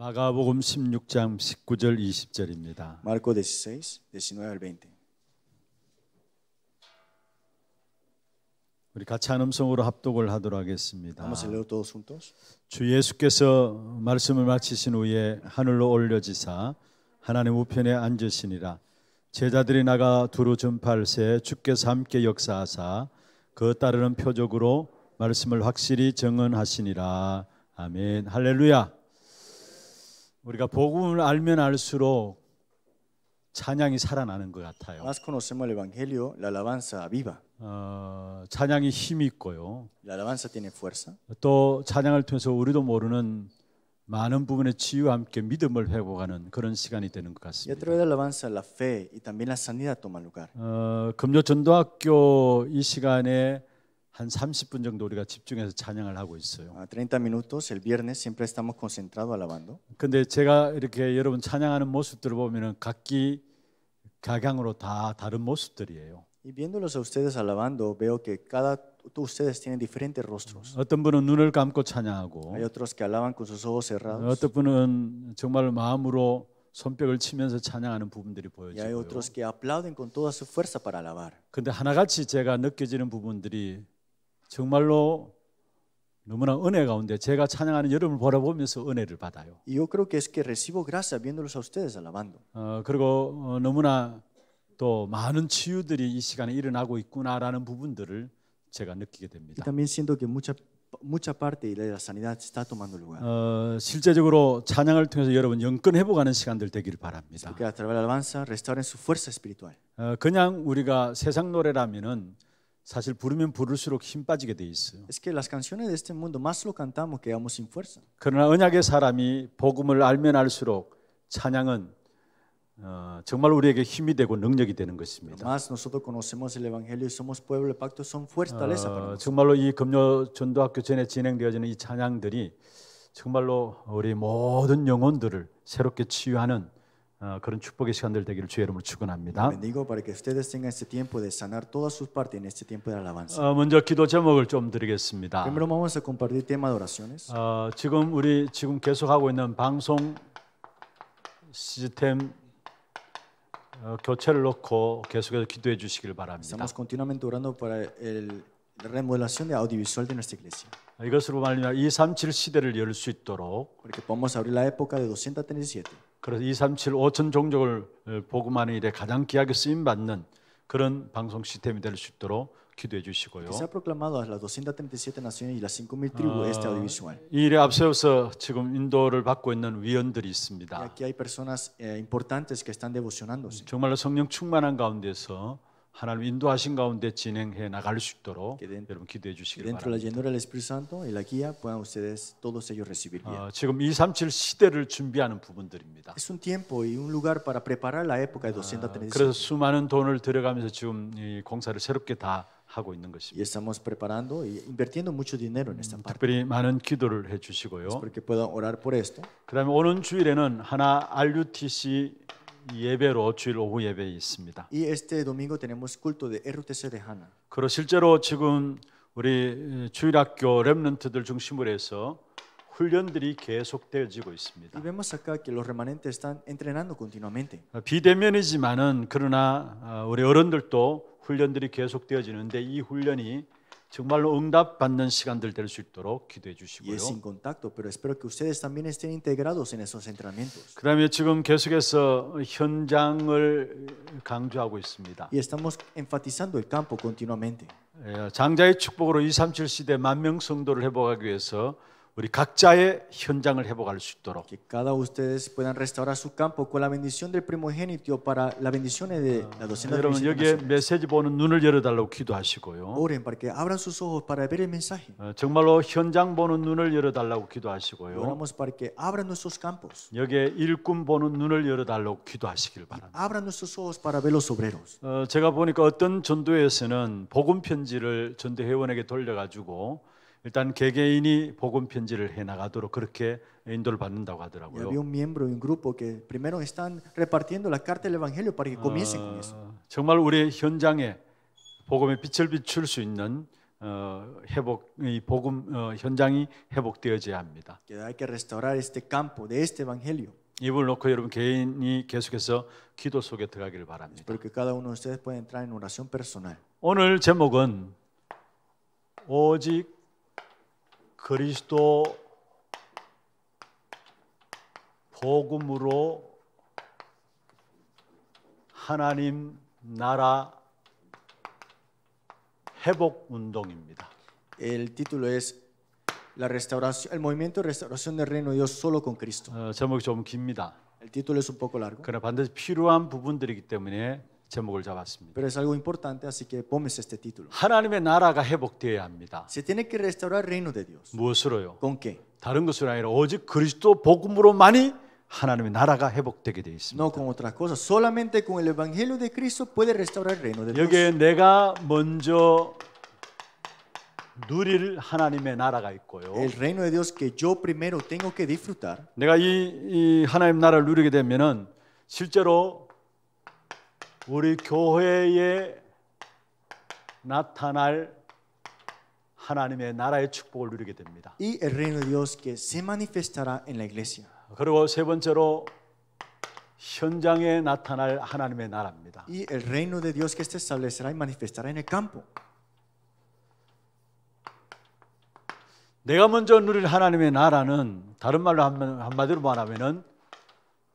마가복음 16장 19절 20절입니다. Marco 16, 19 20. 우리 같이 한 음성으로 합독을 하도록 하겠습니다. 주 예수께서 말씀을 마치신 후에 하늘로 올려지사 하나님 우편에 앉으시니라. 제자들이 나가 두루 전팔세 주께서 함께 역사하사 그 따르는 표적으로 말씀을 확실히 정언하시니라. 아멘. 할렐루야. 우리가 복음을 알면 알수록 찬양이 살아나는 것 같아요. Más conocemos el evangelio, la alabanza viva. 어, 찬양이 힘이 있고요. La alabanza tiene fuerza. 또 찬양을 통해서 우리도 모르는 많은 부분의 치유와 함께 믿음을 회복하는 그런 시간이 되는 것 같습니다. Y a través de la alabanza, la fe y también la sanidad toman lugar. 어, 금요 전도학교 이 시간에 한 30분 정도 우리가 집중해서 찬양을 하고 있어요. A 30 minutos el viernes siempre estamos concentrados alabando. 근데 제가 이렇게 여러분 찬양하는 모습들을 보면은 각기 각양으로 다 다른 모습들이에요. Y viéndolos a ustedes alabando, veo que cada ustedes tienen diferentes rostros. 어떤 분은 눈을 감고 찬양하고 Hay otros que alaban con sus ojos cerrados. 어떤 분은 정말 마음으로 손뼉을 치면서 찬양하는 부분들이 보여지고요. Y hay otros que aplauden con toda su fuerza para alabar. 근데 하나같이 제가 느껴지는 부분들이 정말로 너무나 은혜 가운데 제가 찬양하는 여러분을 바라보면서 은혜를 받아요. Yo creo que es que recibo gracia viéndolos a ustedes alabando. 어, 그리고 어, 너무나 또 많은 치유들이 이 시간에 일어나고 있구나라는 부분들을 제가 느끼게 됩니다. Y también siento que mucha mucha parte de la sanidad está tomando lugar. 어, 실제적으로 찬양을 통해서 여러분 영권 회복하는 시간들 되기를 바랍니다. Que a través de la alabanza restauren su fuerza espiritual. 어, 그냥 우리가 세상 노래라면은 사실 부르면 부를수록 힘 빠지게 돼 있어요. Es que las canciones de este mundo más lo cantamos quedamos sin fuerza. 그러나 언약의 사람이 복음을 알면 알수록 찬양은 어, 정말 우리에게 힘이 되고 능력이 되는 것입니다. Más nosotros conocemos el evangelio y somos pueblo de pacto son fortaleza para nosotros. 정말로 이 금요 전도학교 전에 진행되어지는 이 찬양들이 정말로 우리 모든 영혼들을 새롭게 치유하는 어, 그런 축복의 시간들 되기를 주의 이름으로 축원합니다. 어, 먼저 기도 제목을 좀 드리겠습니다. 어, 지금 우리 지금 계속 하고 있는 방송 시스템 어, 교체를 놓고 계속해서 기도해 주시길 바랍니다. 이것으로 말미암아 237 시대를 열 수 있도록 그래서 237 5천 종족을 복음하는 일에 가장 귀하게 쓰임 받는 그런 방송 시스템이 될 수 있도록 기도해 주시고요. 어, 이 일에 앞세워서 지금 인도를 받고 있는 위원들이 있습니다. Eh, 정말로 성령 충만한 가운데서 하나님 인도하신 가운데 진행해 나갈 수 있도록 여러분 기도해 주시길 바랍니다. 아, 지금 237 시대를 준비하는 부분들입니다. 아, 그래서 수많은 돈을 들여가면서 지금 공사를 새롭게 다 하고 있는 것입니다. m u c h o e n esta 음, parte. 특별히 많은 기도를 해 주시고요. 그다음에 오는 주일에는 하나 RUTC 예배로 주일 오후 예배에 있습니다. Y este domingo tenemos culto de RTC de Hana. 그리고 실제로 지금 우리 주일학교 렘넌트들 중심으로 해서 훈련들이 계속되어지고 있습니다. Y vemos acá que los remanentes están entrenando continuamente. 비대면이지만은 그러나 우리 어른들도 훈련들이 계속되어지는데 이 훈련이 정말로 응답 받는 시간들 될 수 있도록 기도해 주시고요. Es sin contacto, pero espero que ustedes también estén integrados en esos entrenamientos. 그다음에 지금 계속해서 현장을 강조하고 있습니다. Y estamos enfatizando el campo continuamente. 장자의 축복으로 237 시대 만명 성도를 회복하기 위해서 우리 각자의 현장을 회복할 수 있도록 que cada ustedes puedan restaurar su campo con la bendición del primogénito para la bendición de la docena de 여러분 여기에 메시지 보는 눈을 열어달라고 기도하시고요. Oren para que abran sus ojos para ver el mensaje. 정말로 현장 보는 눈을 열어달라고 기도하시고요. Oramos para que abran nuestros campos. 여기에 일꾼 보는 눈을 열어달라고 기도하시길 바랍니다. Abran nuestros ojos para ver los obreros. 어, 제가 보니까 어떤 전도회에서는 복음 편지를 전도 회원에게 돌려가지고 일단 개개인이 복음 편지를 해 나가도록 그렇게 인도를 받는다고 하더라고요. Había un miembro de un grupo que primero están repartiendo la carta del evangelio para que comiencen con eso. 정말 우리 현장에 복음의 빛을 비출 수 있는 어, 회복 이 복음 어, 현장이 회복되어져야 합니다. Que hay que restaurar este campo de este evangelio. 입을 놓고 여러분 개인이 계속해서 기도 속에 들어가기를 바랍니다. Espero que cada uno de ustedes pueda entrar en oración personal. 오늘 제목은 오직 그리스도 복음으로 하나님 나라 회복 운동입니다. El título es la restauración, el movimiento de restauración del reino de Dios solo con Cristo. 어, 제목이 좀 깁니다. El título es un poco largo. 그러나 반드시 필요한 부분들이기 때문에 제목을 잡았습니다. Pero es algo importante, así que póngase este título. 하나님의 나라가 회복되어야 합니다. Se tiene que restaurar el reino de Dios. 무엇으로요? ¿Con qué? 다른 것으로 아니라 오직 그리스도 복음으로만이 하나님의 나라가 회복되게 되어 있습니다. No con otras cosas, solamente con el evangelio de Cristo puede restaurar el reino de Dios. 여기에 내가 먼저 누릴 하나님의 나라가 있고요. El reino de Dios que yo primero tengo que disfrutar. 내가 이, 이 하나님 나라를 누리게 되면은 실제로 우리 교회에 나타날 하나님의 나라의 축복을 누리게 됩니다. Y el reino de Dios que se manifestará en la iglesia. 그리고 세 번째로 현장에 나타날 하나님의 나라입니다. Y el reino de Dios que se establecerá y manifestará en el campo. 내가 먼저 누릴 하나님의 나라는 다른 말로 한마디로 말하면은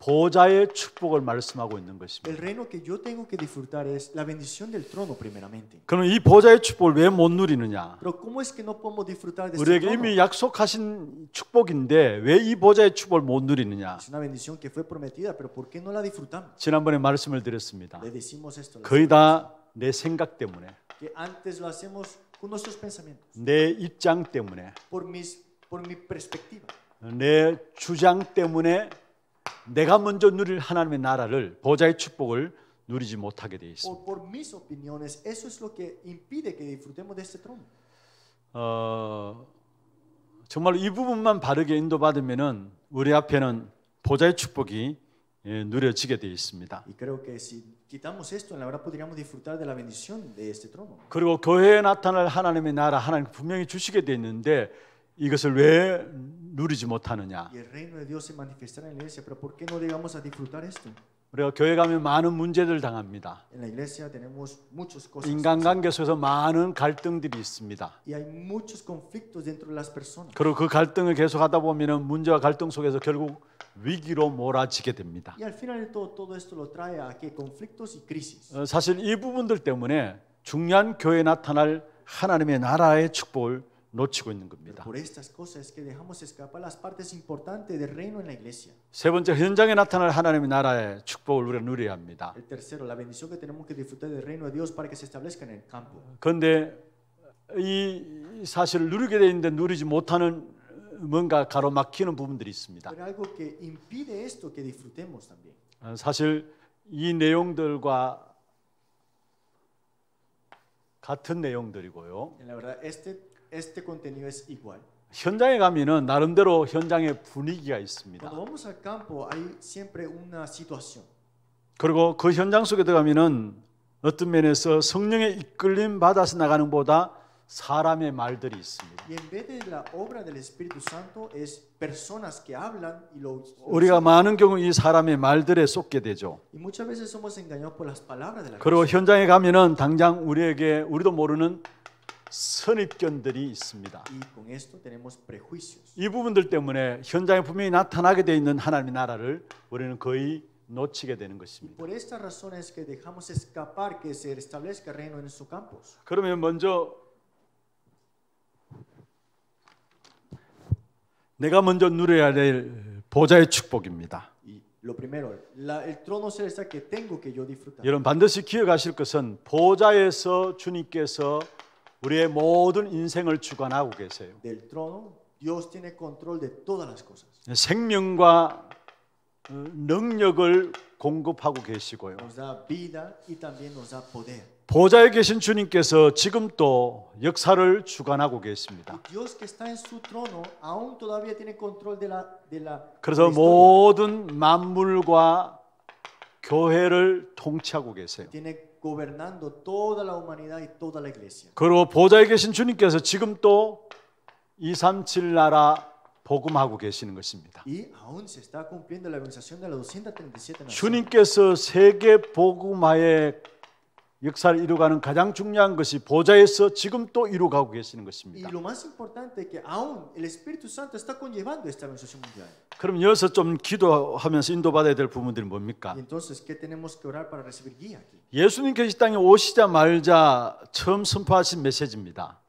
보좌의 축복을 말씀하고 있는 것입니다. El reino que yo tengo que disfrutar es la bendición del trono primeramente. 그럼 이 보좌의 축복을 왜 못 누리느냐? Pero cómo es que no podemos disfrutar de 우리에게 trono? 이미 약속하신 축복인데 왜 이 보좌의 축복을 못 누리느냐? Es una bendición que fue prometida, pero ¿por qué no la disfrutamos? 지난번에 말씀을 드렸습니다. Le decimos esto. 거의 다 내 생각 때문에. Que antes lo hacemos con nuestros pensamientos. 내 입장 때문에. Por mis por mi perspectiva. 내 주장 때문에 내가 먼저 누릴 하나님의 나라를 보좌의 축복을 누리지 못하게 되어 있습니다. 어, 정말 이 부분만 바르게 인도받으면은 우리 앞에는 보좌의 축복이 예, 누려지게 되어 있습니다. 그리고 교회에 나타날 하나님의 나라 하나님 분명히 주시게 되는데 이것을 왜 누리지 못하느냐? 우리가 교회 가면 많은 문제들 당합니다. 인간관계 속에서 많은 갈등들이 있습니다. 그리고 그 갈등을 계속하다 보면 문제와 갈등 속에서 결국 위기로 몰아지게 됩니다. 어, 사실 이 부분들 때문에 중요한 교회 나타날 하나님의 나라의 축복을 놓치고 있는 겁니다. 세 번째 현장에 나타날 하나님의 나라의 축복을 우리가 누려야 합니다. 그런데 이 사실을 누리게 되 있는데 누리지 못하는 뭔가 가로막히는 부분들이 있습니다. 어, 사실 이 내용들과 같은 내용들이고요. este contenido es igual. 현장에 가면은 나름대로 현장의 분위기가 있습니다. vamos al campo hay siempre una situación. 그리고 그 현장 속에 들어가면은 어떤 면에서 성령의 이끌림 받아서 나가는 보다 사람의 말들이 있습니다. 우리가 많은 경우 이 사람의 말들에 속게 되죠. 그리고 현장에 가면은 당장 우리에게 우리도 모르는 선입견들이 있습니다. 이 부분들 때문에 현장에 분명히 나타나게 되 있는 하나님의 나라를 우리는 거의 놓치게 되는 것입니다. 그러면 먼저 내가 먼저 누려야 될 보좌의 축복입니다. 여러분 반드시 기억하실 것은 보좌에서 주님께서 우리의 모든 인생을 주관하고 계세요. Del trono, Dios tiene control de todas las cosas. 생명과 어, 능력을 공급하고 계시고요. Nos da vida y también nos da poder. 보좌에 계신 주님께서 지금 또 역사를 주관하고 계십니다. 그래서 모든 만물과 교회를 통치하고 계세요. gobernando toda la humanidad y toda la iglesia. 그리고 보좌에 계신 주님께서 지금 또237 나라 복음하고 계시는 것입니다. 주님께서 세계 복음화의 역사를 이루가는 가장 중요한 것이 보좌에서 지금 또 이루가고 계시는 것입니다. 그럼 여기서 좀 기도하면서 인도받아야 될 부분들이 뭡니까? 예수님께서 이 땅에 오시자 말자 처음 선포하신 메시지입니다.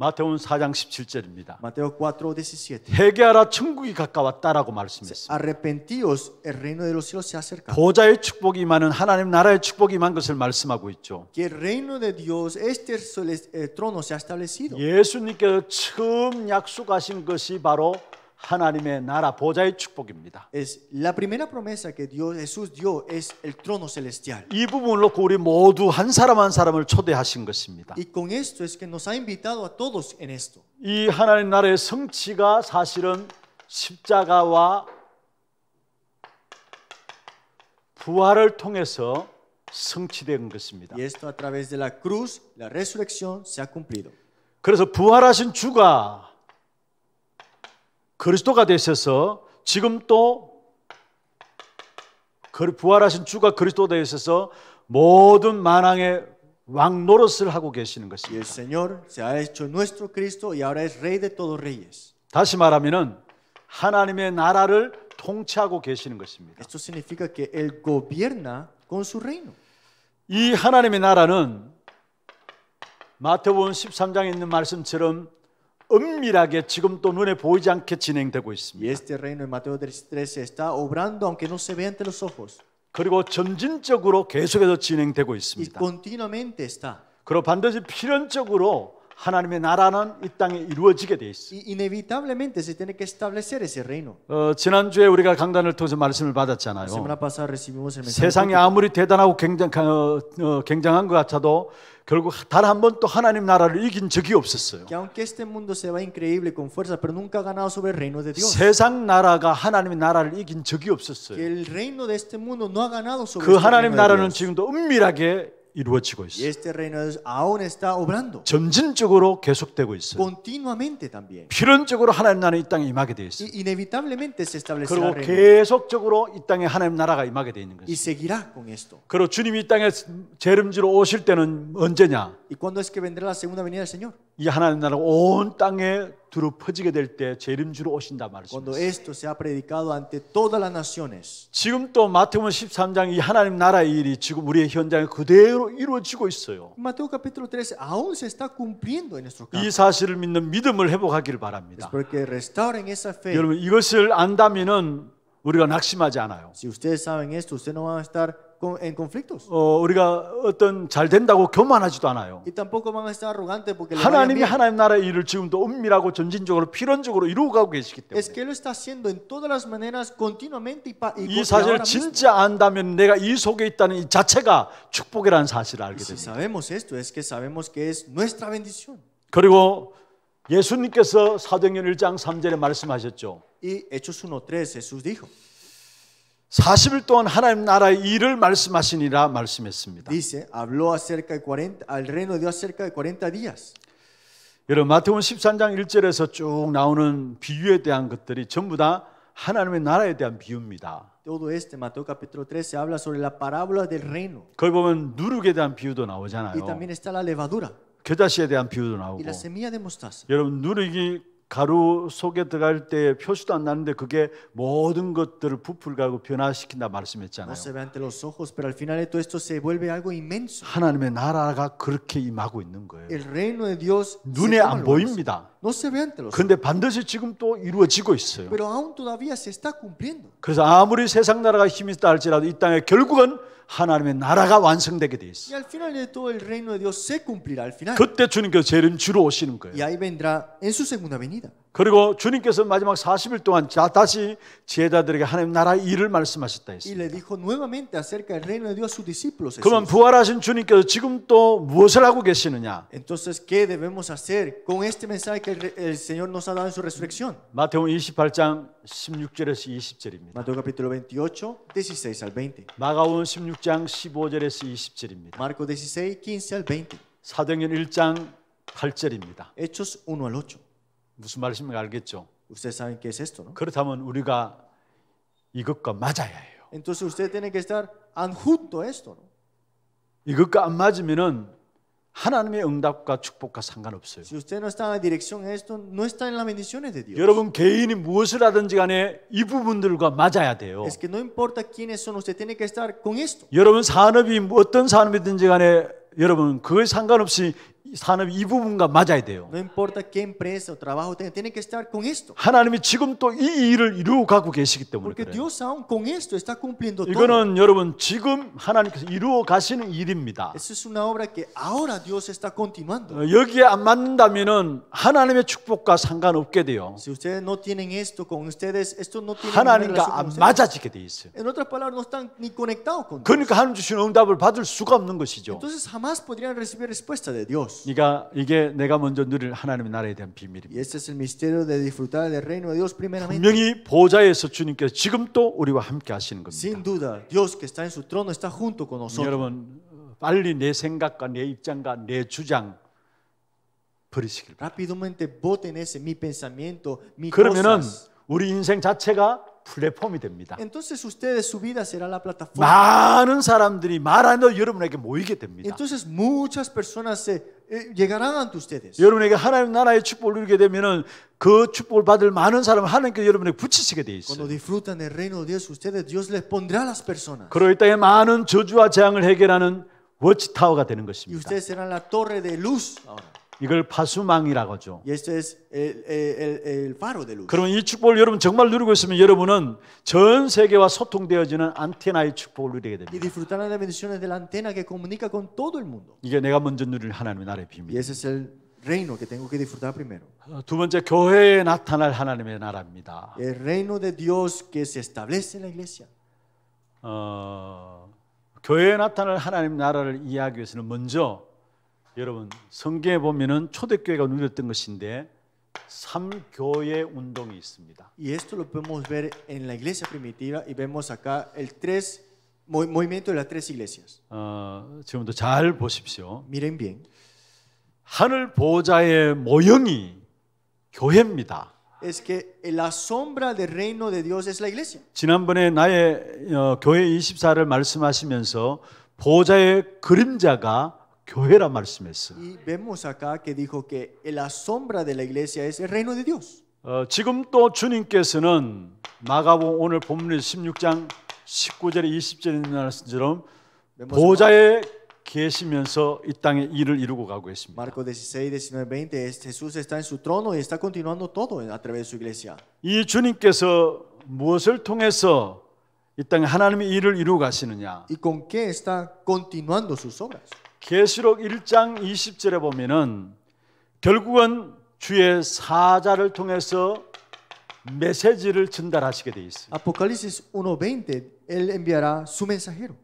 마태복음 4장 17절입니다. Mateo 4:17. 회개하라 천국이 가까웠다라고 말씀했습니다. Arrepentíos, el reino de los cielos se ha acercado. 보좌의 축복이 많은 하나님 나라의 축복이 많은 것을 말씀하고 있죠. Que el reino de Dios, este trono se ha establecido. 예수님께서 처음 약속하신 것이 바로 하나님의 나라 보좌의 축복입니다. Es la primera promesa que Dios Jesús dio es el trono celestial. 이 부분을 놓고 우리 모두 한 사람 한 사람을 초대하신 것입니다. Y con esto es que nos ha invitado a todos en esto. 이 하나님 나라의 성취가 사실은 십자가와 부활을 통해서 성취된 것입니다. Y esto a través de la cruz, la resurrección se ha cumplido. 그래서 부활하신 주가 그리스도가 되셔서 지금 또 그 부활하신 주가 그리스도가 되셔서 모든 만왕의 왕 노릇을 하고 계시는 것입니다. 다시 말하면 하나님의 나라를 통치하고 계시는 것입니다. 이 하나님의 나라는 마태복음 13장에 있는 말씀처럼 은밀하게 지금 또 눈에 보이지 않게 진행되고 있습니다. Y este reino en Mateo 13 está obrando aunque no se vea ante los ojos. 그리고 점진적으로 계속해서 진행되고 있습니다. Y continuamente está. 그리고 반드시 필연적으로 하나님의 나라는 이 땅에 이루어지게 돼 있어요. Inevitablemente se tiene que establecer ese reino. 어, 지난주에 우리가 강단을 통해서 말씀을 받았잖아요. 세상이 아무리 대단하고 굉장 어, 어, 굉장한 것 같아도 결국 단 한 번 또 하나님 나라를 이긴 적이 없었어요. Que aunque este mundo se va increíble con fuerza, pero nunca ha ganado sobre el reino de Dios. 세상 나라가 하나님의 나라를 이긴 적이 없었어요. Que el reino de este mundo no ha ganado sobre 그 하나님 나라는 지금도 은밀하게 이루어지고 있어요. Y este reino aún está obrando. 점진적으로 계속되고 있어요. Continuamente también. 필연적으로 하나님 나라 이 땅에 임하게 돼 있어요. Inevitablemente se establecerá. 그리고 계속적으로 이 땅에 하나님 나라가 임하게 돼 있는 거죠. Y seguirá con esto. 그리고 주님이 이 땅에 재림지로 오실 때는 언제냐? Y cuándo es que vendrá la segunda venida del Señor? 이 하나님 나라가 온 땅에 두루 퍼지게 될 때 제 이름 주로 오신다 말씀하셨습 지금 또 마태복음 13장 이 하나님 나라의 일이 지금 우리의 현장에 그대로 이루어지고 있어요. 이 사실을 믿는 믿음을 회복하기를 바랍니다. 여러분 이것을 안다면 우리가 낙심하지 않아요. en conflictos. 어, 우리가 어떤 잘 된다고 교만하지도 않아요. Y tampoco van a estar arrogantes porque 하나님이 하나님 나라의 일을 지금도 은밀하고 전진적으로 필연적으로 이루어 가고 계시기 때문에. Es que lo está haciendo en todas las maneras continuamente y, y 이 사실을 진짜 안다면 내가 이 속에 있다는 이 자체가 축복이라는 사실을 알게 됩니다. Si sabemos esto es que sabemos que es nuestra bendición. 그리고 예수님께서 사도행전 1장 3절에 말씀하셨죠. Y Hechos 1:3 Jesús dijo 40일 동안 하나님 나라의 일을 말씀하시니라 말씀했습니다. Dice, habló acerca de 40 al reino de Dios acerca de 40 días. 여러분 마태복음 13장 1절에서 쭉 나오는 비유에 대한 것들이 전부 다 하나님의 나라에 대한 비유입니다. Todo este Mateo capítulo 13 habla sobre la parábola del reino. 거기 보면 누룩에 대한 비유도 나오잖아요. Y también está la levadura. 겨자씨에 대한 비유도 나오고. Y la semilla de mostaza. 여러분 누룩이 가루 속에 들어갈 때 표시도 안 나는데 그게 모든 것들을 부풀고 변화시킨다 말씀했잖아요. 하나님의 나라가 그렇게 임하고 있는 거예요. 눈에 안 보입니다. 그런데 반드시 지금 또 이루어지고 있어요. 그래서 아무리 세상 나라가 힘이 있다 할지라도 이 땅에 결국은 하나님의 나라가 완성되게 돼 있어. Y al final de todo el reino de Dios se cumplirá al final. 그때 주님께서 재림 주로 오시는 거예요. Y ahí vendrá en su segunda venida. 그리고 주님께서 마지막 40일 동안 자, 다시 제자들에게 하나님 나라 일을 말씀하셨다 했습니다. Y le dijo nuevamente acerca del reino de Dios a sus discípulos. 그러면 부활하신 주님께서 지금 또 무엇을 하고 계시느냐? Entonces qué debemos hacer con este mensaje que el Señor nos ha dado en su resurrección? 마태복음 28장 16절에서 20절입니다. Mateo capítulo 28, 16 al 20. 마가복음 16장 15절에서 20절입니다. Marcos 16, 15 al 20. 사도행전 1장 8절입니다. Hechos 1 al 8. 무슨 말씀인가 알겠죠? Ustedes saben qué es esto, ¿no? 그렇다면 우리가 이것과 맞아야 해요. Entonces usted tiene que estar adjunto a esto, ¿no? 이것과 안 맞으면은 하나님의 응답과 축복과 상관없어요. Si usted no está en la dirección a esto, no está en las bendiciones de Dios. 여러분 개인이 무엇을 하든지 간에 이 부분들과 맞아야 돼요. Es que no importa quiénes son, usted tiene que estar con esto. 여러분 산업이 어떤 산업이든지 간에 여러분 그에 상관없이 산업 이 부분과 맞아야 돼요. No importa qué empresa o trabajo tenga, tienen que estar con esto. 하나님이 지금 또 이 일을 이루어 가고 계시기 때문에 Porque 그래요. Dios aún con esto está cumpliendo todo. 이거는 여러분 지금 하나님께서 이루어 가시는 일입니다. Esa es una obra que ahora Dios está continuando. 어, 여기에 안 맞는다면은 하나님의 축복과 상관없게 돼요. Si ustedes no tienen esto con ustedes, esto no tiene 하나님과 안 맞아지게 돼 있어요. En otras palabras, no están ni conectados con Dios. 그러니까 하나님 주신 응답을 받을 수가 없는 것이죠. Entonces jamás podrían recibir respuesta de Dios. 그러 이게 내가 먼저 누릴 하나님의 나라에 대한 비밀입니다. 분명히 보좌에서 주님께서 지금 또 우리와 함께 하시는 겁니다. 여러분 빨리 내 생각과 내 입장과 내 주장 버리시길 바랍니다. 그러면은 우리 인생 자체가 플랫폼이 됩니다. Entonces ustedes su vida será la plataforma. 많은 사람들이 말하는 여러분에게 모이게 됩니다. Entonces muchas personas se 예, 여러분에게 하나님 나라의 축복을 누리게 되면은 그 축복을 받을 많은 사람을 하나님께 여러분에게 붙이시게 돼 있어요. 그럴 때에 많은 저주와 재앙을 해결하는 워치타워가 되는 것입니다. 이걸 파수망이라고 하죠. 그러이 축복을 여러분 정말 누리고 있으면 여러분은 전 세계와 소통되어지는 안테나의 축복을 누리게 됩니다. 이게 내가 먼저 누릴 하나님의 나라의 비밀. reino que tengo que 어, 두 번째 교회에 나타날 하나님의 나라입니다. El reino de Dios que se e n l a 어, 교회에 나타날 하나님 나라를 이해하기 위해서는 먼저 여러분 성경에 보면은 초대교회가 누렸던 것인데 삼교회 운동이 있습니다. Y esto lo podemos ver en la iglesia primitiva y vemos acá el tres movimiento de las tres iglesias. 어, 지금도 잘 보십시오. Miren bien. 하늘 보좌의 모형이 교회입니다. Es que la sombra del reino de Dios es la iglesia. 지난번에 나의 어, 교회 24를 말씀하시면서 보좌의 그림자가 교회란 말씀했어요. Y vemos acá que dijo que la sombra de la iglesia es el reino de Dios. 어, 지금 또 주님께서는 마가복 오늘 본문 16장 19절에 20절에 말씀처럼 보좌에 계시면서 이 땅에 일을 이루고 가고 있습니다. Marco 16, 19, 20 Jesús está en su trono y está continuando todo a través de su iglesia. 이 주님께서 무엇을 통해서 이 땅에 하나님의 일을 이루고 가시느냐? Y con qué está continuando sus obras? 계시록 1장 20절에 보면은 결국은 주의 사자를 통해서 메시지를 전달하시게 돼 있어요. Apocalipsis 1:20 él enviará su mensajero.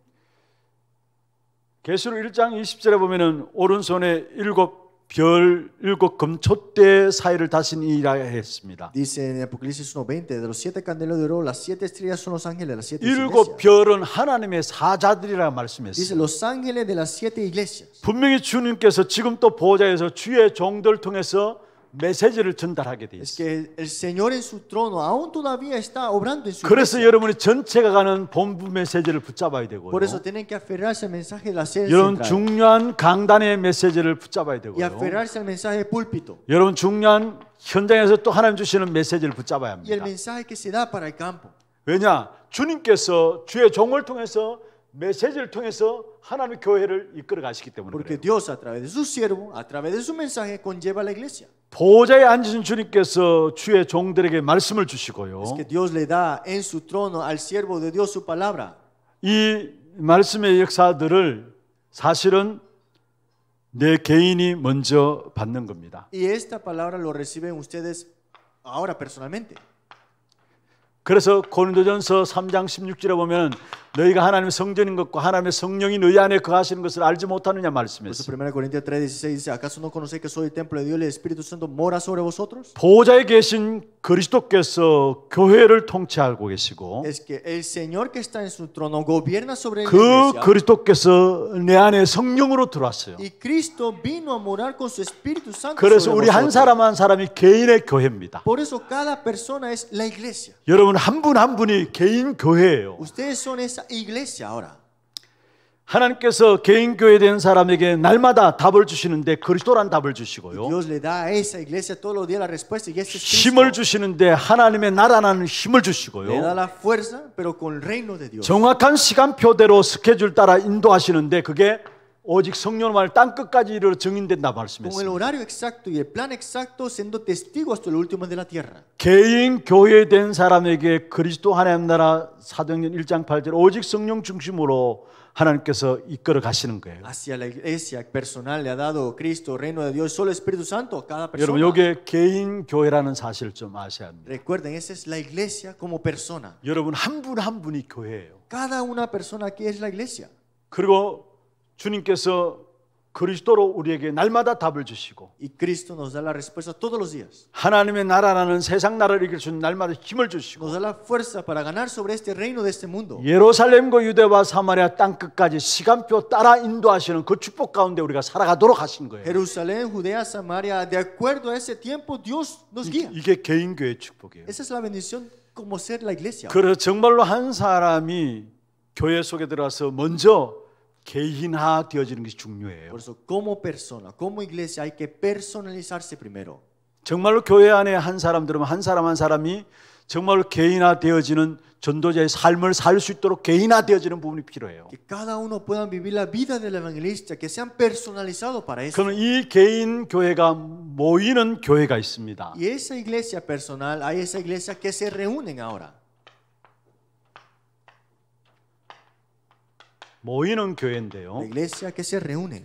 계시록 1장 20절에 보면은 오른손에 일곱 별 일곱 금촛대 사이를 다스리라 했습니다. Dice en Apocalipsis 90 de los siete candeleros de oro, las siete estrellas son los ángeles, las siete 일곱 별은 하나님의 사자들이라 말씀했습니다. Dice los ángeles de las siete iglesias. 분명히 주님께서 지금 또 보좌에서 주의 종들 통해서 메시지를 전달하게 돼 있어요. Es que el Señor en su trono aún todavía está obrando en su 그래서 여러분이 전체가 가는 본부 메시지를 붙잡아야 되고요. Por eso tienen que aferrarse al mensaje de la sede 여러분 central. 중요한 강단의 메시지를 붙잡아야 되고요. Y aferrarse al mensaje púlpito. 여러분 중요한 현장에서 또 하나님 주시는 메시지를 붙잡아야 합니다. Y el mensaje que se da para el campo. 왜냐? 주님께서 주의 종을 통해서 메시지를 통해서 하나님의 교회를 이끌어 가시기 때문에 Porque 그래요. Dios a través de su siervo, a través de su mensaje conlleva a la iglesia. 보좌에 앉으신 주님께서 주의 종들에게 말씀을 주시고요. Es que Dios le da en su trono al siervo de Dios su palabra. 이 말씀의 역사들을 사실은 내 개인이 먼저 받는 겁니다. Y esta palabra lo reciben ustedes ahora personalmente. 그래서 고린도전서 3장 16절에 보면 너희가 하나님의 성전인 것과 하나님의 성령이 너희 안에 거하시는 것을 알지 못하느냐 말씀했어요. 1 Corintios 3:16 dice, ¿acaso no conocéis que soy el templo de Dios y el Espíritu Santo mora sobre vosotros? 보좌에 계신 그리스도께서 교회를 통치하고 계시고 Es que el Señor que está en su trono gobierna sobre la 그 iglesia. 그리스도께서 내 안에 성령으로 들어왔어요. Y Cristo vino a morar con su Espíritu Santo 그래서 sobre 우리 한 vosotros. 사람 한 사람이 개인의 교회입니다. Por eso cada persona es la iglesia. 여러분 한 분 한 분이 개인 교회예요. Ustedes son esa 하나님께서 개인 교회된 사람에게 날마다 답을 주시는데 그리스도란 답을 주시고요. 힘을 주시는데 하나님의 나라라는 힘을 주시고요. 정확한 시간표대로 스케줄 따라 인도하시는데 그게 오직 성령만을 땅 끝까지 이르러 증인된다 말씀했습니다. Con el horario exacto y el plan exacto siendo testigos hasta lo último de la tierra. 개인 교회된 사람에게 그리스도 하나님 나라 사도행전 1장 8절 오직 성령 중심으로 하나님께서 이끌어 가시는 거예요. Hacia la iglesia personal le ha dado Cristo reino de Dios solo Espíritu Santo a cada persona. 여러분 이게 개인 교회라는 사실 좀 아셔야 합니다. Recuerden esa es la iglesia como persona. 여러분 한 분 한 분이 교회예요. Cada una persona aquí es la iglesia. 그리고 주님께서 그리스도로 우리에게 날마다 답을 주시고 y Cristo nos da la respuesta todos los días. 하나님의 나라라는 세상 나라를 이길 수 있는 날마다 힘을 주시고 nos da la fuerza para ganar sobre este reino de este mundo. 예루살렘과 유대와 사마리아 땅 끝까지 시간표 따라 인도하시는 그 축복 가운데 우리가 살아가도록 하신 거예요. Jerusalén, Judea, Samaria, de acuerdo a ese tiempo Dios nos guía. 이게 개인 교회 축복이에요. Esa es la bendición como ser la iglesia. 그래서 정말로 한 사람이 교회 속에 들어와서 먼저 개인화 되어지는 것이 중요해요. 그래서 como persona, como iglesia hay que personalizarse primero. 정말로 교회 안에 한 사람들은 한 사람 한 사람이 정말 개인화 되어지는 전도자의 삶을 살 수 있도록 개인화 되어지는 부분이 필요해요. Que cada uno pueda vivir la vida del evangelista, que sean personalizados para eso. 그럼 이 개인 교회가 모이는 교회가 있습니다. Y esa iglesia personal, hay esa iglesia que se reúnen ahora. 모이는 교회인데요. La iglesia que se reúne.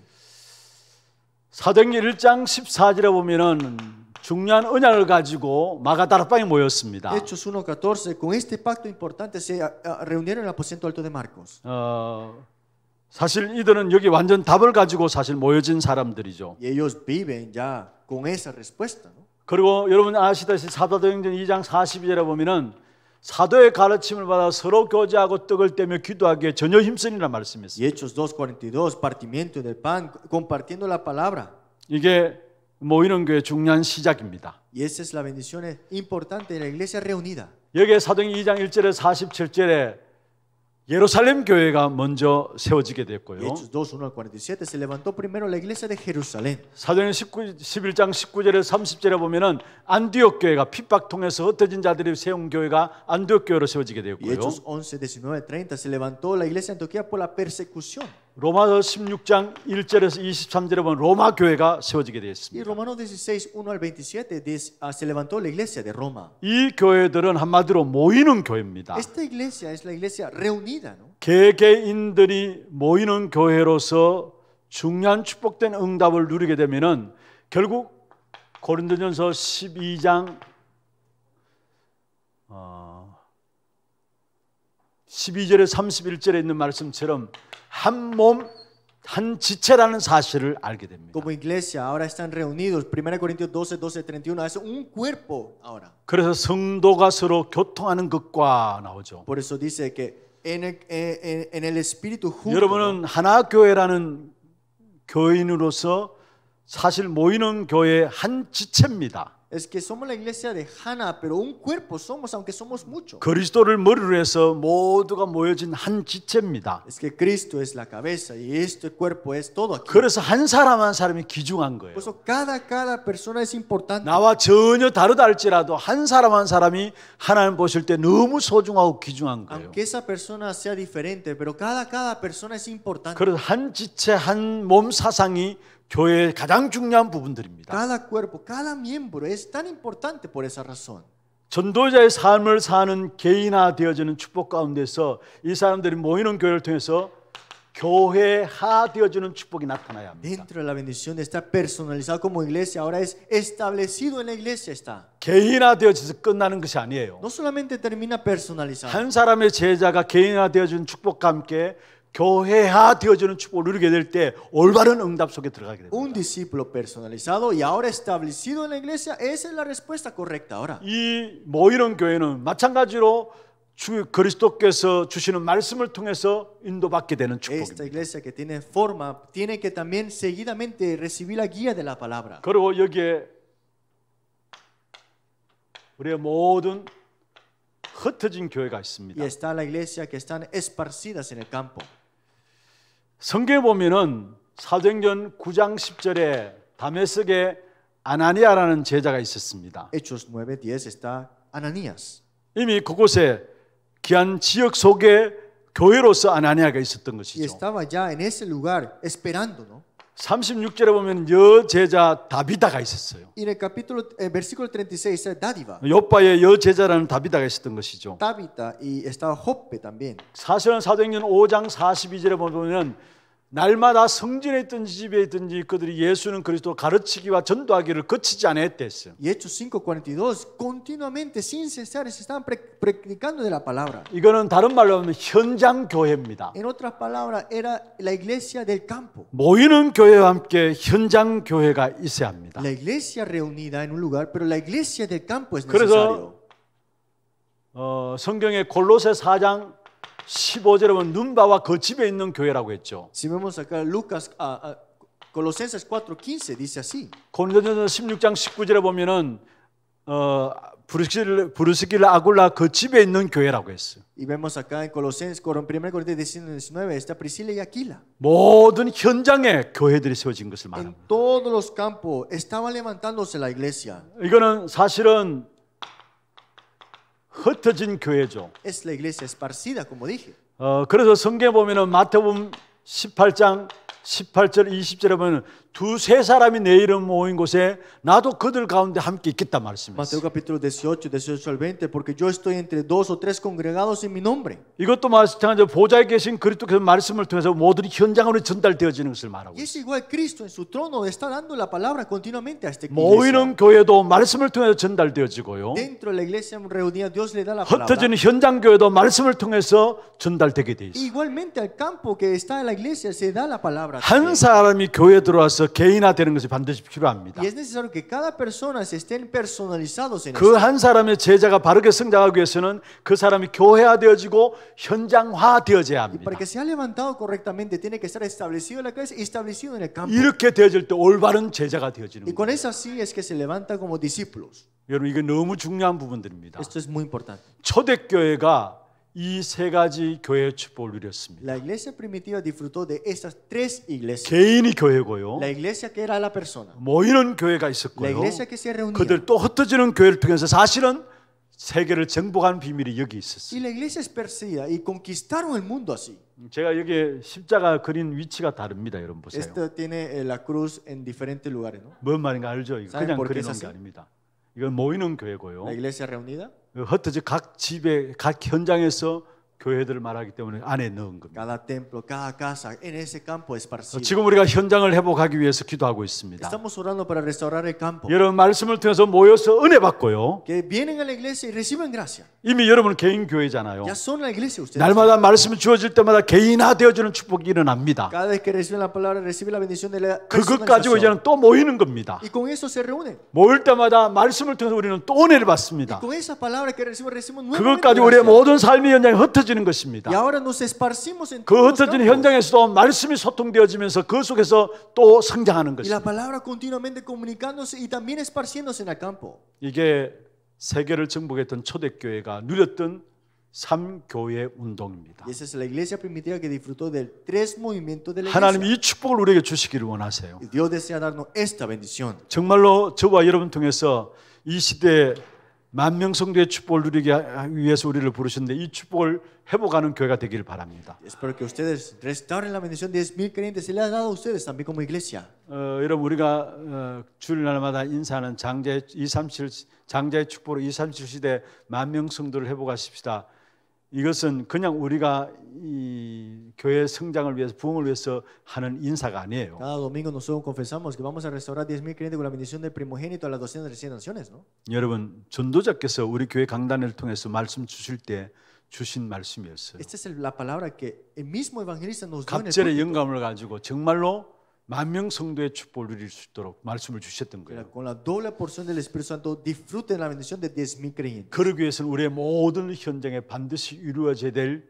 사도행전 1장 14절에 보면은 중요한 언약을 가지고 마가다락방에 모였습니다. Hechos 1:14 con este pacto importante se reunieron en el aposento alto de Marcos. 어, 사실 이들은 여기 완전 답을 가지고 사실 모여진 사람들이죠. Ellos viven ya con esa respuesta. 그리고 여러분 아시다시피 사도행전 2장 42절에 보면은 사도의 가르침을 받아 서로 교제하고 떡을 떼며 기도하기에 전혀 힘쓰니라 말씀했습니다. Hechos 2:42 partimiento del pan compartiendo la palabra. 이게 모이는 교회 중요한 시작입니다. Y esa es la bendición importante de la iglesia reunida. 여기에 사도행 2장 1절에 47절에 예루살렘 교회가 먼저 세워지게 됐고요. Hechos 2, 1 al 47 se levantó primero la iglesia de Jerusalén. 사도행 19, 11장 19절에서 30절에 보면은 안디옥 교회가 핍박 통해서 흩어진 자들이 세운 교회가 안디옥 교회로 세워지게 되었고요. Hechos 11, 19, 30 se levantó la iglesia de Antioquía por la persecución. 로마서 16장 1절에서 23절에 보면 로마 교회가 세워지게 되었습니다. Ah, 이 교회들은 한마디로 모이는 교회입니다. 개개인들이 모이는 교회로서 중요한 축복된 응답을 누리게 되면 결국 고린도전서 12장 12절에 31절에 있는 말씀처럼 한 몸, 한 지체라는 사실을 알게 됩니다. Como iglesia ahora están reunidos. 1 Corintios 12, 12, 31 es un cuerpo ahora. 그래서 성도가 서로 교통하는 것과 나오죠. Por eso dice que en el, en el espíritu junto. 여러분은 하나 교회라는 교인으로서 사실 모이는 교회 한 지체입니다. es que somos la iglesia de Hana, pero un cuerpo somos aunque somos muchos. 그리스도를 머리로 해서 모두가 모여진 한 지체입니다. Es que Cristo es la cabeza y este cuerpo es todo aquí. 그래서 한 사람 한 사람이 귀중한 거예요. 그래서 cada cada persona es importante. 나와 전혀 다르다 할지라도 한 사람 한 사람이 하나님 보실 때 너무 소중하고 귀중한 거예요. Aunque esa persona sea diferente, pero cada cada persona es importante. 그래서 한 지체 한 몸 사상이 교회의 가장 중요한 부분들입니다. Cada cuerpo, cada miembro es tan importante por esa razón. 전도자의 삶을 사는 개인화되어지는 축복 가운데서 이 사람들이 모이는 교회를 통해서 교회화되어지는 축복이 나타나야 합니다. Dentro de la bendición está personalizado como iglesia, ahora es establecido en la iglesia está. 개인화되어져서 끝나는 것이 아니에요. No solamente termina personalizado. 한 사람의 제자가 개인화되어진 축복과 함께 교회화 되어지는 축복을 누리게 될 때 올바른 응답 속에 들어가게 됩니다. Un discípulo personalizado y ahora establecido en la iglesia es la respuesta correcta ahora. 이 모이는 교회는 마찬가지로 주 그리스도께서 주시는 말씀을 통해서 인도받게 되는 축복입니다. Esta iglesia que tiene forma tiene que también seguidamente recibir la guía de la palabra. 그리고 여기에 우리의 모든 흩어진 교회가 있습니다. Y está la iglesia que están esparcidas en el campo. 성경에 보면은 사도행전 9장 10절에 다메섹에 아나니아라는 제자가 있었습니다. Hechos 9:10 está Ananías. 이미 그곳에 귀한 지역 속에 교회로서 아나니아가 있었던 것이죠. estaba ya en ese lugar e s p e r á n d o n o 36절에 보면 여제자 다비다가 있었어요. En el capítulo eh, versículo 36 es dádiva. 요빠의 여제자라는 다비다가 있었던 것이죠. Tabita y estaba Joppe también. 사실은 사도행전 5장 42절에 보면 날마다 성전에 있든지 집에 있든지 그들이 예수는 그리스도 가르치기와 전도하기를 그치지 않았댔어요. Y Hechos 5:42 continuamente sin cesar se estaban predicando de la palabra. 이거는 다른 말로 하면 현장 교회입니다. En otras palabras era la iglesia del campo. 모이는 교회와 함께 현장 교회가 있어야 합니다. La iglesia reunida en un lugar, pero la iglesia del campo es necesario. 그래서 어, 성경의 골로새 4장 15절에 보면 눈바와 그 집에 있는 교회라고 했죠. Si vemos acá Lucas a, a Colosenses 4:15 dice así. 고린도전서 16장 19절에 보면은 어 브루스길 브루스길 아굴라 그 집에 있는 교회라고 했어요. Y vemos acá en Colosenses 1 Corintios 19 está Priscila y Aquila. 모든 현장에 교회들이 세워진 것을 말합니다. En todos los campos estaba levantándose la iglesia. 이거는 사실은 흩어진 교회죠. Es la iglesia esparcida, como dije. 어, 그래서 성경에 보면은 마태복음 18장 18절 20절에 보면 두세 사람이 내 이름 모인 곳에 나도 그들 가운데 함께 있겠다 말씀했어요. Mateo capítulo 18, 18 al 20, porque yo estoy entre dos o tres congregados en mi nombre. 이것도 마찬가지로 보좌에 계신 그리스도께서 말씀을 통해서 모든 현장으로 전달되어지는 것을 말하고. Y es igual Cristo en su trono está dando la palabra continuamente a esta iglesia. 모이는 교회도 말씀을 통해서 전달되어지고요. Dentro de la iglesia reunida Dios le da la palabra. 흩어지는 현장 교회도 말씀을 통해서 전달되게 돼 있어요. Igualmente al campo que está la iglesia se da la palabra. 한 사람이 교회 들어와서 됨으로 개인화되는 것이 반드시 필요합니다. 그 한 사람의 제자가 바르게 성장하기 위해서는 그 사람이 교회화되어지고 현장화되어져야 합니다. 이렇게 되어질 때 올바른 제자가 되어지는 거예요. 여러분 이게 너무 중요한 부분들입니다. 초대교회가 이세 가지 교회의 축복을 누렸습니다. La iglesia primitiva disfrutó de estas tres iglesias. 개인이 교회고요. La iglesia que era la persona. 모이는 교회가 있었고요. La iglesia que se reunía. 그들 또 흩어지는 교회를 통해서 사실은 세계를 정복한 비밀이 여기 있었어요. Y la iglesia es persida y conquistaron el mundo así. 제가 여기 십자가 그린 위치가 다릅니다, 여러분 보세요. Esta tiene la cruz en diferentes lugares, ¿no? 뭔 말인가 알죠? 그냥 그리는 게 아닙니다. 이건 모이는 교회고요. La iglesia reunida. 흩어져 그 각 집에 각 현장에서 교회들을 말하기 때문에 안에 넣은 겁니다. Cada templo, cada casa, en ese campo esparcido. 지금 우리가 현장을 회복하기 위해서 기도하고 있습니다. Estamos orando para restaurar el campo. 여러분 말씀을 통해서 모여서 은혜 받고요. Que vienen a la iglesia y reciben gracia. 이미 여러분 개인 교회잖아요. Ya son la iglesia ustedes. 날마다 말씀이 주어질 때마다 개인화 되어지는 축복이 일어납니다. Cada vez que reciben la palabra reciben la bendición de la 그것 가지고 이제는 또 모이는 겁니다. Y con eso se reúnen. 모일 때마다 말씀을 통해서 우리는 또 은혜를 받습니다. Y con esa palabra que recibimos recibimos nuevamente. 그것 가지고 우리의 모든 삶의 현장에 흩어져 흩어지는 것입니다. 그 흩어진 현장에서도 말씀이 소통되어지면서 그 속에서 또 성장하는 것입니다. 이게 세계를 정복했던 초대교회가 누렸던 삼교회 운동입니다. 하나님 이 축복을 우리에게 주시기를 원하세요. 정말로 저와 여러분 통해서 이 시대에 만명 성도의 축복을 누리기 위해서 우리를 부르셨는데 이 축복을 회복하는 교회가 되기를 바랍니다. Espero que ustedes restauren la bendición de 10.000 creyentes se le ha dado a ustedes también como iglesia. 어, 여러분 우리가 어, 주일날마다 인사하는 장제 237 장제의 축복으로 237 시대 만명 성도를 회복하십시다. 이것은 그냥 우리가 이 교회 성장을 위해서 부흥을 위해서 하는 인사가 아니에요. Cada domingo nosotros confesamos que vamos a restaurar 10.000 creyentes con la bendición del primogénito a las 200 recién naciones, ¿no? 여러분 전도자께서 우리 교회 강단을 통해서 말씀 주실 때 주신 말씀이었어요. Esta es la palabra que el mismo evangelista nos dio. 갑절의 영감을 가지고 정말로 만명 성도의 축복을 누릴 수 있도록 말씀을 주셨던 거예요. Con la doble porción del Espíritu Santo disfruten la bendición de 10.000 creyentes. 그러기 위해서는 우리의 모든 현장에 반드시 이루어져야 될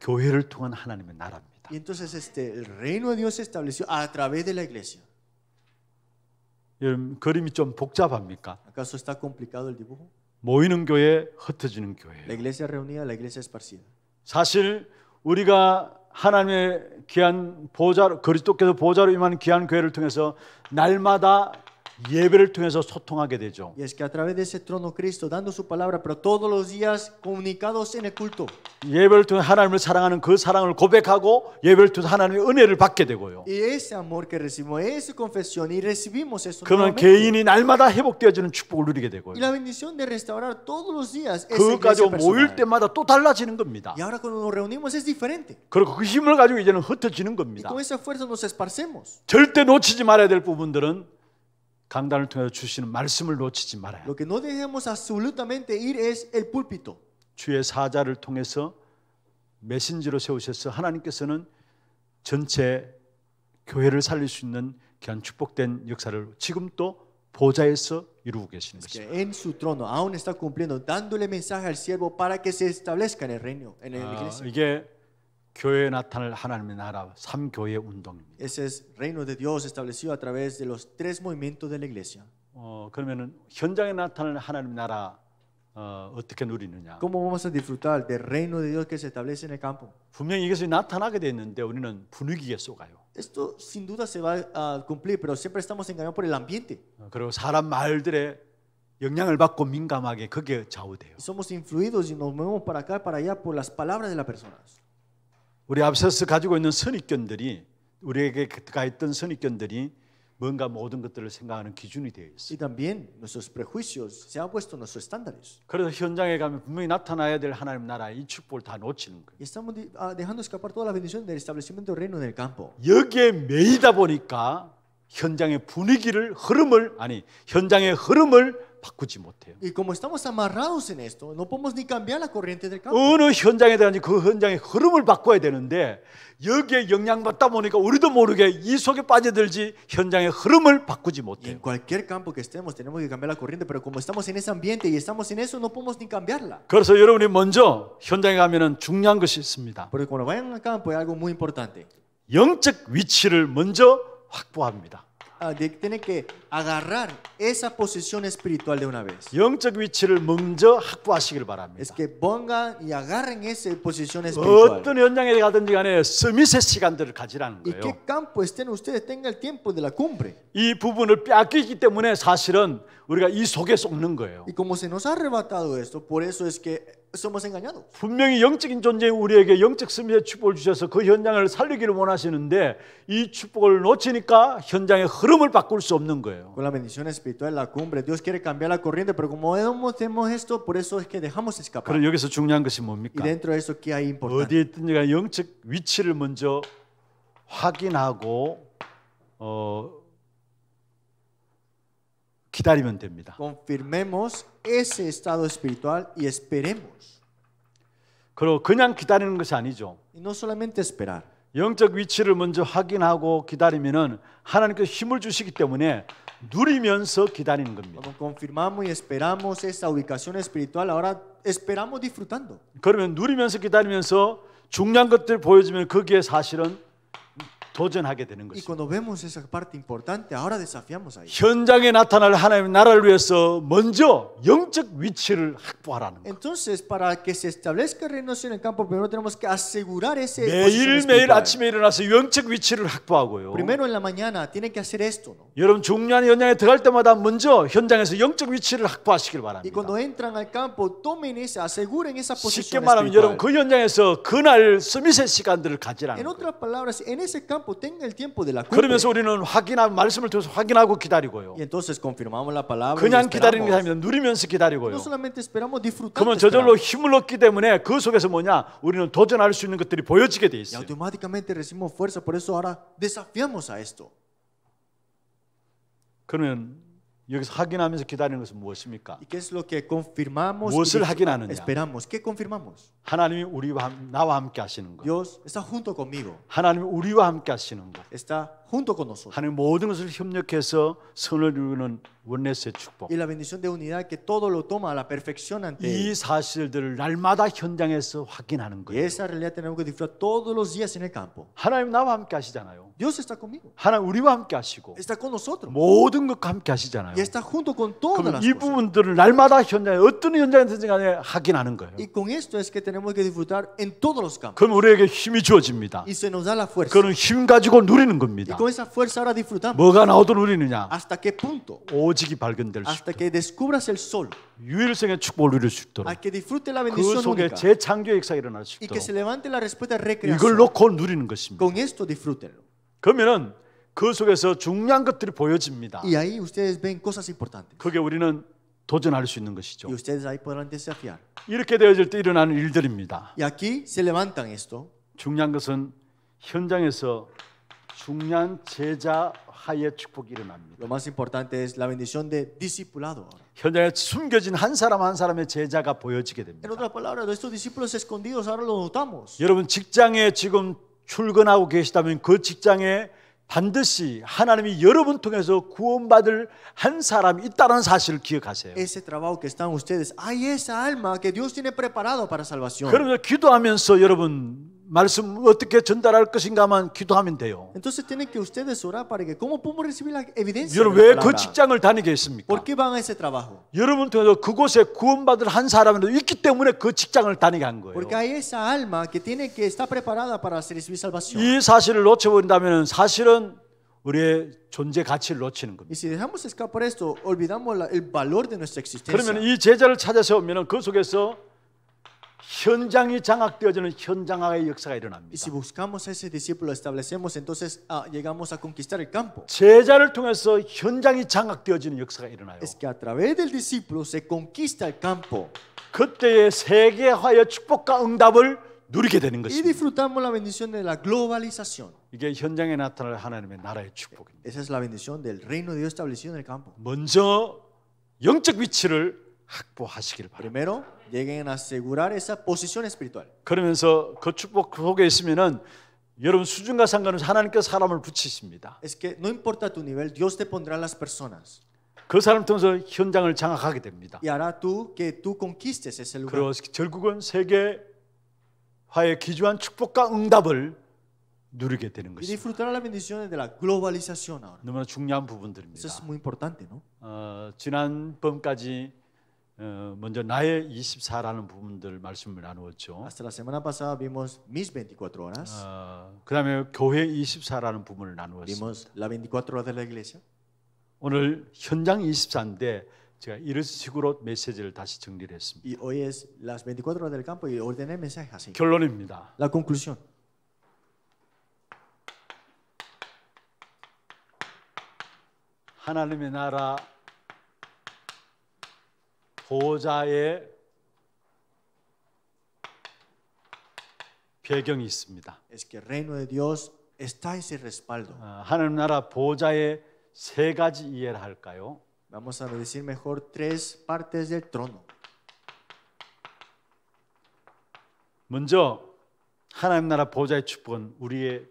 교회를 통한 하나님의 나라입니다. Y entonces este el reino de Dios se estableció a través de la iglesia. 여러분 그림이 좀 복잡합니까? ¿Acaso está complicado el dibujo? 모이는 교회, 흩어지는 교회. La iglesia reunida, la iglesia esparcida. 사실 우리가 하나님의 귀한 보좌 그리스도께서 보좌로 임하는 귀한 교회를 통해서 날마다 예배를 통해서 소통하게 되죠. Y es que a través de ese trono Cristo dando su palabra, pero todos los días comunicados en el culto. 예배를 통해 하나님을 사랑하는 그 사랑을 고백하고 예배를 통해 하나님의 은혜를 받게 되고요. Y ese amor que recibimos, esa confesión y recibimos eso. 그러면 개인이 날마다 회복되어지는 축복을 누리게 되고요. Y la bendición de restaurar todos los días. 그 가지고 모일 때마다 또 달라지는 겁니다. Y ahora cuando nos reunimos es diferente. 그리고 그 힘을 가지고 이제는 흩어지는 겁니다. Y con esa fuerza nos esparcemos. 절대 놓치지 말아야 될 부분들은 강단을 통해서 주시는 말씀을 놓치지 말아요. Lo que no dejemos absolutamente ir es el púlpito. 주의 사자를 통해서 메신지로 세우셔서 하나님께서는 전체 교회를 살릴 수 있는 귀한 축복된 역사를 지금 또 보좌에서 이루고 계시는 것입니다. En su trono aún está cumpliendo dándole mensaje al siervo para que se establezca en el reino en la iglesia. 이게 Ese es reino de Dios establecido a través de los tres movimientos de la iglesia. 어, ¿Cómo vamos a disfrutar del reino de Dios que se establece en el campo? Esto sin duda se va a cumplir, pero siempre estamos engañados por el ambiente. Somos influidos y nos movemos para acá para allá por las palabras de las personas. 우리 앞서서 가지고 있는 선입견들이 우리에게 가 있던 선입견들이 뭔가 모든 것들을 생각하는 기준이 되어 있어요. Y también nuestros prejuicios se han puesto nuestros estándares. 그래서 현장에 가면 분명히 나타나야 될 하나님 나라의 이 축복을 다 놓치는 거예요. Estamos dejando escapar toda la bendición del establecimiento del reino en el campo. 여기에 매이다 보니까 현장의 분위기를 흐름을 아니 현장의 흐름을 바꾸지 못해요. Y como estamos amarrados en esto, no podemos ni cambiar la corriente del campo. 어느 현장에 대한지 그 현장의 흐름을 바꿔야 되는데 여기에 영향받다 보니까 우리도 모르게 이 속에 빠져들지 현장의 흐름을 바꾸지 못해요. En cualquier campo que estemos tenemos que cambiar la corriente, pero como estamos en ese ambiente y estamos en eso no podemos ni cambiarla. 그래서 여러분이 먼저 현장에 가면은 중요한 것이 있습니다. Porque cuando vayan al campo hay algo muy importante. 영적 위치를 먼저 확보합니다. Ah, de, tiene que agarrar esa posición espiritual de una vez. 영적 위치를 먼저 확보하시길 바랍니다. Es que pongan y agarren esa posición espiritual. 어떤 현장에 가든지 간에 서밋의 시간들을 가지라는 거예요. Y que campo estén ustedes tenga el tiempo de la cumbre. 이 부분을 빼앗기기 때문에 사실은 우리가 이 속에 속는 거예요. Y como se nos ha arrebatado esto, por eso es que somos engañados. 분명히 영적인 존재인 우리에게 영적 승리의 축복을 주셔서 그 현장을 살리기를 원하시는데 이 축복을 놓치니까 현장의 흐름을 바꿀 수 없는 거예요. Con la bendición espiritual la cumbre Dios quiere cambiar la corriente, pero como hemos hemos esto, por eso es que dejamos escapar. 그럼 여기서 중요한 것이 뭡니까? Y dentro de eso qué hay importante. 어디에 있든지 영적 위치를 먼저 확인하고 어 기다리면 됩니다. Confirmemos ese estado espiritual y esperemos. 그러 그냥 기다리는 것이 아니죠. Y no solamente esperar. 영적 위치를 먼저 확인하고 기다리면은 하나님께서 힘을 주시기 때문에 누리면서 기다리는 겁니다. Cuando confirmamos y esperamos esa ubicación espiritual, ahora esperamos disfrutando. 그러면 누리면서 기다리면서 중요한 것들 보여주면 거기에 사실은 도전하게 되는 것입니다. Y cuando vemos esa parte importante, ahora desafiamos ahí. 현장에 나타날 하나님의 나라를 위해서 먼저 영적 위치를 확보하라는 거. Entonces, para que se establezca el reino en el campo, primero tenemos que asegurar ese 매일 매일 아침에 일어나서 영적 위치를 확보하고요. Primero en la mañana tiene que hacer esto, ¿no? 여러분 중요한 현장에 들어갈 때마다 먼저 현장에서 영적 위치를 확보하시길 바랍니다. Y cuando entran al campo, tomen esa, aseguren esa posición. 쉽게 말하면 여러분 그 현장에서 그날 스미세 시간들을 가지라는. En otras palabras, en ese campo campo tenga el tiempo de la cumbre. 그러면서 우리는 확인하고 말씀을 통해서 확인하고 기다리고요. Y entonces confirmamos la palabra. 그냥 기다리는 게 아니라 누리면서 기다리고요. No solamente esperamos disfrutar. 그러면 저절로 힘을 얻기 때문에 그 속에서 뭐냐? 우리는 도전할 수 있는 것들이 보여지게 돼 있어요. Y automáticamente recibimos fuerza, por eso ahora desafiamos a esto. 그러면 여기서 확인하면서 기다리는 것은 무엇입니까? 무엇을 확인하느냐? 하나님이 우리와 나와 함께 하시는 것. 하나님이 우리와 함께 하시는 것. junto con nosotros. 하나님 모든 것을 협력해서 선을 이루는 원내스의 축복. Y la bendición de unidad que todo lo toma a la perfección ante 이 사실들을 날마다 현장에서 확인하는 거예요. Y esa realidad tenemos que disfrutar todos los días en el campo. 하나님 나와 함께 하시잖아요. Dios está conmigo. 하나님 우리와 함께 하시고. Está con nosotros. 모든 것과 함께 하시잖아요. Y está junto con todas las cosas. 이 부분들을 날마다 현장에 어떤 현장에서든 간에 확인하는 거예요. Y con esto es que tenemos que disfrutar en todos los campos. 그럼 우리에게 힘이 주어집니다. Y se nos da la fuerza. 그는 힘 가지고 누리는 겁니다. Con esa fuerza ahora disfrutamos. 뭐가 나오든 우리느냐? Hasta qué punto? 오직이 발견될 수 Hasta que descubras el sol. 유일성의 축복을 누릴 수 있도록. Al que disfrute la bendición 그 속에 재창조 역사가 일어날 수 있도록. Y que se levante la respuesta recreación. 이걸 놓고 누리는 것입니다. Con esto disfrútenlo. 그러면은 그 속에서 중요한 것들이 보여집니다. Y ahí ustedes ven cosas importantes. 그게 우리는 도전할 수 있는 것이죠. Y ustedes ahí podrán desafiar. 이렇게 되어질 때 일어나는 일들입니다. Y aquí se levantan esto. 중요한 것은 현장에서 중요한 제자 하의 축복이 일어납니다. Lo más importante es la bendición de discipulado. 현장에 숨겨진 한 사람 한 사람의 제자가 보여지게 됩니다. En otras palabras, estos discípulos escondidos ahora lo notamos. 여러분 직장에 지금 출근하고 계시다면 그 직장에 반드시 하나님이 여러분 통해서 구원받을 한 사람이 있다는 사실을 기억하세요. Ese trabajo que están ustedes, hay esa alma que Dios tiene preparado para salvación. 그러면서 기도하면서 여러분 말씀 어떻게 전달할 것인가만 기도하면 돼요. Entonces tienen que ustedes orar para que cómo podemos recibir la evidencia. 여러분 왜 그 직장을 다니게 했습니까? ¿Por qué van a ese trabajo? 여러분 통해서 그곳에 구원받을 한 사람이라도 있기 때문에 그 직장을 다니게 한 거예요. Porque hay esa alma que tiene que estar preparada para recibir salvación. 이 사실을 놓쳐버린다면 사실은 우리의 존재 가치를 놓치는 겁니다. Si dejamos escapar esto, olvidamos el valor de nuestra existencia. 그러면 이 제자를 찾아서 오면 그 속에서 현장이 장악되어지는 현장화의 역사가 일어납니다. Y si buscamos ese discípulo establecemos entonces ah, llegamos a conquistar el campo. 제자를 통해서 현장이 장악되어지는 역사가 일어나요. Es que a través del discípulo se conquista el campo. 그때의 세계화의 축복과 응답을 누리게 되는 것입니다. Y disfrutamos la bendición de la globalización. 이게 현장에 나타날 하나님의 나라의 축복입니다. Esa es la bendición del reino de Dios establecido en el campo. 먼저 영적 위치를 확보하시길 바랍니다. Primero, lleguen a asegurar esa posición espiritual. 그러면서 그 축복 속에 있으면은 여러분 수준과 상관없이 하나님께서 사람을 붙이십니다. Es que no importa tu nivel, Dios te pondrá las personas. 그 사람 통해서 현장을 장악하게 됩니다. Y hará tú que tú conquistes ese lugar. 그래서 결국은 세계화에 기조한 축복과 응답을 누리게 되는 것입니다. Y disfrutar las bendiciones de la globalización ahora. 너무나 중요한 부분들입니다. Eso es muy importante, ¿no? 어, 지난 봄까지 먼저 나의 24라는 부분들 말씀을 나누었죠. Hasta la semana pasada vimos mis 24 horas. 어, 그다음에 교회 24라는 부분을 나누었습니다. Vimos la 24 horas de la iglesia. 오늘 현장 24인데 제가 이런 식으로 메시지를 다시 정리를 했습니다. Y hoy es las 24 horas del campo y ordené el mensaje así. 결론입니다. La conclusión. 하나님의 나라 보호자의 배경이 있습니다. Es que el reino de Dios está ese respaldo. 하나님 나라 보호자의 세 가지 이해를 할까요? Vamos a decir mejor tres partes del trono. 먼저 하나님 나라 보호자의 축복은 우리의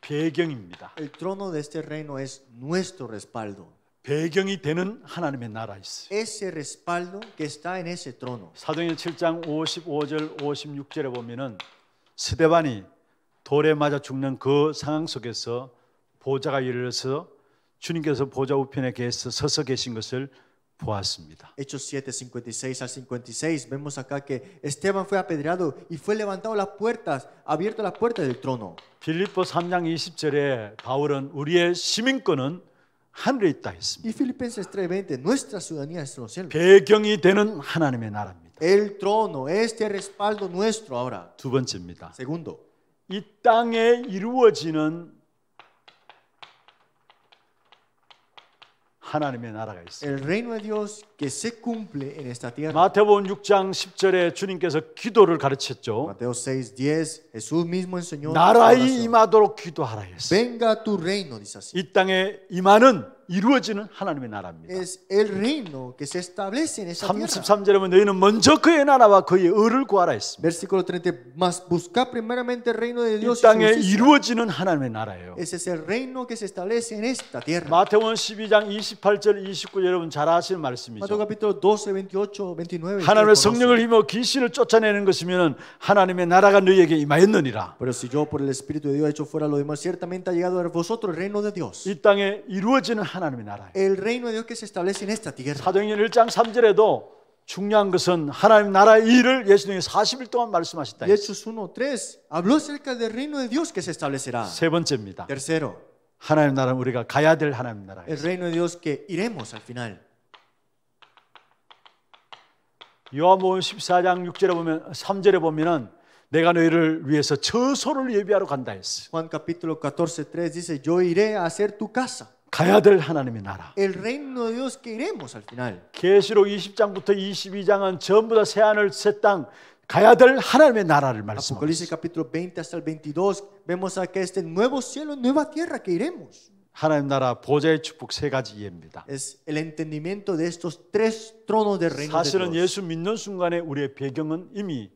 배경입니다. El trono de este reino es nuestro respaldo. 배경이 되는 하나님의 나라 있어요. Ese respaldo que está en ese trono. 사도행전 7장 55절 56절에 보면은 스데반이 돌에 맞아 죽는 그 상황 속에서 보좌가 이르러서 주님께서 보좌 우편에 계셔 서서 계신 것을 보았습니다. Hechos 7:56 al 56 vemos acá que Esteban fue apedreado y fue levantado las puertas, abierto las puertas del trono. 빌립보 3장 20절에 바울은 우리의 시민권은 하늘에 있다 했습니다. Y Filipenses 3:20 nuestra ciudadanía es en los cielos. 배경이 되는 하나님의 나라입니다. El trono es el respaldo nuestro ahora. 두 번째입니다. Segundo. 이 땅에 이루어지는 하나님의 나라가 있어요. El reino de Dios que se cumple en esta tierra. 마태복음 6장 10절에 주님께서 기도를 가르쳤죠. Mateo 6:10 Jesús mismo enseñó 나라의 임하도록 기도하라 했어요. Venga tu reino dice así. 이 땅에 임하는 이루어지는 하나님의 나라입니다. Es el reino que se establece en esa tierra. 33절에 보면 너희는 먼저 그의 나라와 그의 의를 구하라 했습니다. Versículo 30 mas busca primeramente el reino de Dios. 이 땅에 이루어지는 하나님의 나라예요. Ese es el reino que se establece en esta tierra. 마태복음 12장 28절 29절 여러분 잘 아시는 말씀이죠. 마태복음 12 28 29 하나님의 성령을 힘어 귀신을 쫓아내는 것이면은 하나님의 나라가 너희에게 임하였느니라. Pero si yo por el espíritu de Dios hecho fuera lo demás ciertamente ha llegado a vosotros el reino de Dios. 이 땅에 이루어지는 하나님의 하나님의 나라예요. El reino de Dios que se establece en esta tierra. 사도행전 1장 3절에도 중요한 것은 하나님 나라의 일을 예수님이 40일 동안 말씀하셨다. Hechos 1:3 habló acerca del reino de Dios que se establecerá. 세 번째입니다. Tercero. 하나님 나라 우리가 가야 될 하나님 나라. El reino de Dios que iremos al final. 요한복음 14장 6절에 보면 3절에 보면은 내가 너희를 위해서 처소를 예비하러 간다 했어. Juan capítulo 14:3 dice yo iré a hacer tu casa. 가야 될 하나님의 나라. El reino de Dios que iremos al final. 계시록 20장부터 22장은 전부 다 새 하늘 새 땅 가야 될 하나님의 나라를 말씀합니다. Apocalipsis capítulo 20 hasta el 22 vemos acá este nuevo cielo, nueva tierra que iremos. 하나님 나라 보좌의 축복 세 가지 이해입니다. Es el entendimiento de estos tres tronos del reino. 사실은 예수 믿는 순간에 우리의 배경은 이미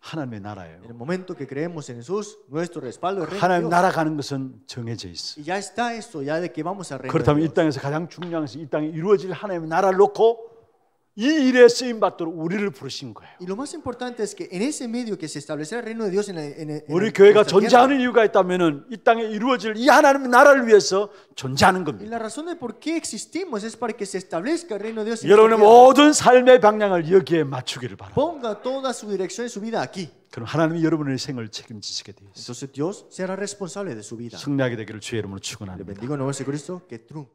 하나님의 나라예요. En el momento que creemos en Jesús, nuestro respaldo es 하나님 나라 가는 것은 정해져 있어. Ya está eso, ya de que vamos a reinar. 그렇다면 이 땅에서 가장 중요한 것은 이 땅에 이루어질 하나님의 나라를 놓고 이 일에 쓰임 받도록 우리를 부르신 거예요. Y lo más importante es que en ese medio que se establece el reino de Dios en, en, en 우리 교회가 존재하는 이유가 있다면은 이 땅에 이루어질 이 하나님의 나라를 위해서 존재하는 겁니다. La razón de por qué existimos es para que se establezca el reino de Dios. 여러분의 모든 삶의 방향을 여기에 맞추기를 바랍니다. Ponga toda su dirección en su vida aquí. 그럼 하나님이 여러분의 생을 책임지시게 되어 있습니다. Entonces Dios será responsable de su vida. 승리하게 되기를 주의 이름으로 축원합니다. Bendigo en nombre de Cristo que triunfe.